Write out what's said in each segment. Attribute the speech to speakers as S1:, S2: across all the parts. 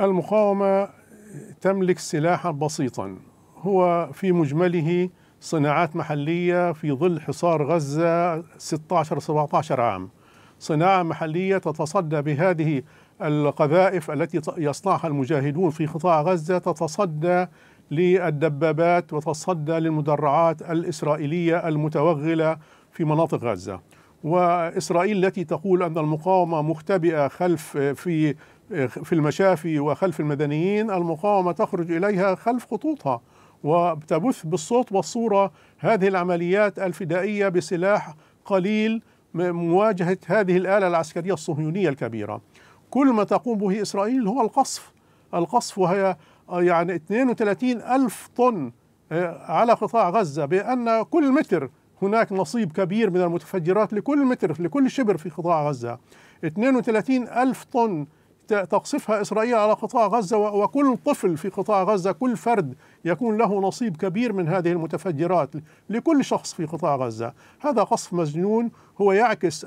S1: المقاومة تملك سلاحا بسيطا هو في مجمله صناعات محلية في ظل حصار غزة 16-17 عام صناعة محلية تتصدى بهذه القذائف التي يصنعها المجاهدون في قطاع غزة تتصدى للدبابات وتتصدى للمدرعات الإسرائيلية المتوغلة في مناطق غزة وإسرائيل التي تقول أن المقاومة مختبئة خلف في في المشافي وخلف المدنيين المقاومة تخرج إليها خلف خطوطها وتبث بالصوت والصورة هذه العمليات الفدائية بسلاح قليل مواجهة هذه الآلة العسكرية الصهيونية الكبيرة كل ما تقوم به إسرائيل هو القصف القصف وهي يعني 32 ألف طن آه، على قطاع غزة بأن كل متر هناك نصيب كبير من المتفجرات لكل متر لكل شبر في قطاع غزة 32 ألف طن تقصفها إسرائيل على قطاع غزة وكل طفل في قطاع غزة كل فرد يكون له نصيب كبير من هذه المتفجرات لكل شخص في قطاع غزة هذا قصف مجنون هو يعكس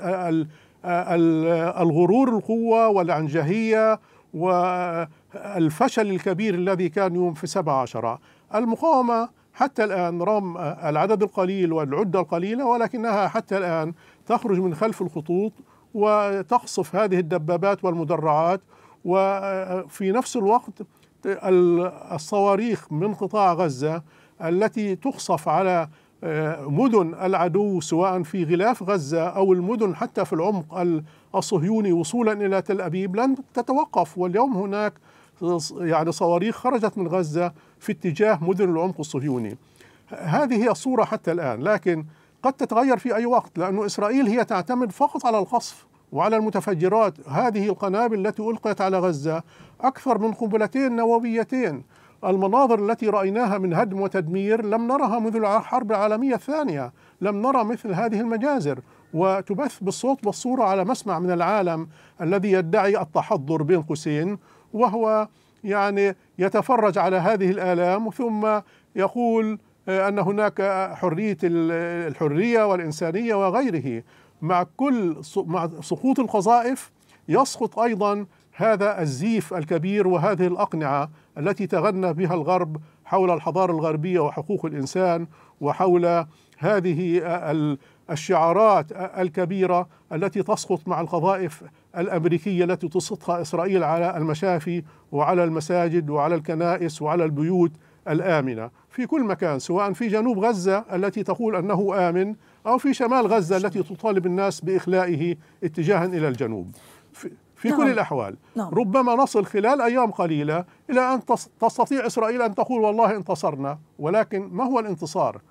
S1: الغرور القوة والعنجهية والفشل الكبير الذي كان يوم في سبعة عشرة المقاومة حتى الآن رغم العدد القليل والعدة القليلة ولكنها حتى الآن تخرج من خلف الخطوط وتقصف هذه الدبابات والمدرعات وفي نفس الوقت الصواريخ من قطاع غزة التي تقصف على آه، مدن العدو سواء في غلاف غزة أو المدن حتى في العمق الصهيوني وصولا إلى تل أبيب لن تتوقف واليوم هناك يعني صواريخ خرجت من غزة في اتجاه مدن العمق الصهيوني هذه هي الصورة حتى الآن لكن قد تتغير في أي وقت لأن إسرائيل هي تعتمد فقط على القصف وعلى المتفجرات هذه القنابل التي ألقيت على غزة أكثر من قنبلتين نوويتين المناظر التي رأيناها من هدم وتدمير لم نرها منذ الحرب العالمية الثانية لم نرى مثل هذه المجازر وتبث بالصوت والصورة على مسمع من العالم الذي يدعي التحضر بين قوسين وهو يعني يتفرج على هذه الآلام ثم يقول آه، أن هناك حرية الحرية والإنسانية وغيره مع كل مع سقوط القذائف يسقط أيضا هذا الزيف الكبير وهذه الأقنعة التي تغنى بها الغرب حول الحضارة الغربية وحقوق الإنسان وحول هذه الشعارات الكبيرة التي تسقط مع القذائف الأمريكية التي تسقطها إسرائيل على المشافي وعلى المساجد وعلى الكنائس وعلى البيوت الآمنة في كل مكان سواء في جنوب غزة التي تقول أنه آمن أو في شمال غزة التي تطالب الناس بإخلائه اتجاها إلى الجنوب في نعم. كل الأحوال نعم. ربما نصل خلال أيام قليلة إلى أن تستطيع إسرائيل أن تقول والله انتصرنا ولكن ما هو الانتصار؟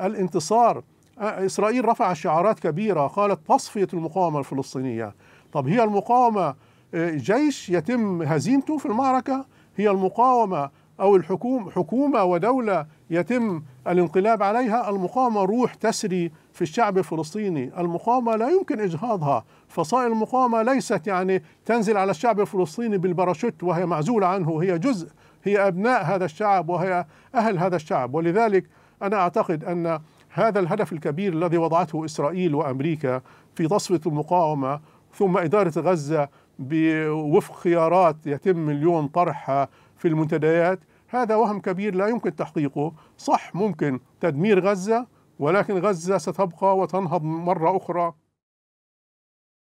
S1: الانتصار إسرائيل رفعت شعارات كبيرة قالت تصفية المقاومة الفلسطينية طب هي المقاومة آه، جيش يتم هزيمته في المعركة هي المقاومة أو الحكومة حكومة ودولة يتم الانقلاب عليها المقاومة روح تسري في الشعب الفلسطيني المقاومة لا يمكن إجهاضها فصائل المقاومة ليست يعني تنزل على الشعب الفلسطيني بالباراشوت وهي معزولة عنه هي جزء هي أبناء هذا الشعب وهي أهل هذا الشعب ولذلك أنا أعتقد أن هذا الهدف الكبير الذي وضعته إسرائيل وأمريكا في تصفية المقاومة ثم إدارة غزة بوفق خيارات يتم اليوم طرحها في المنتديات هذا وهم كبير لا يمكن تحقيقه صح ممكن تدمير غزة ولكن غزة ستبقى وتنهض مرة أخرى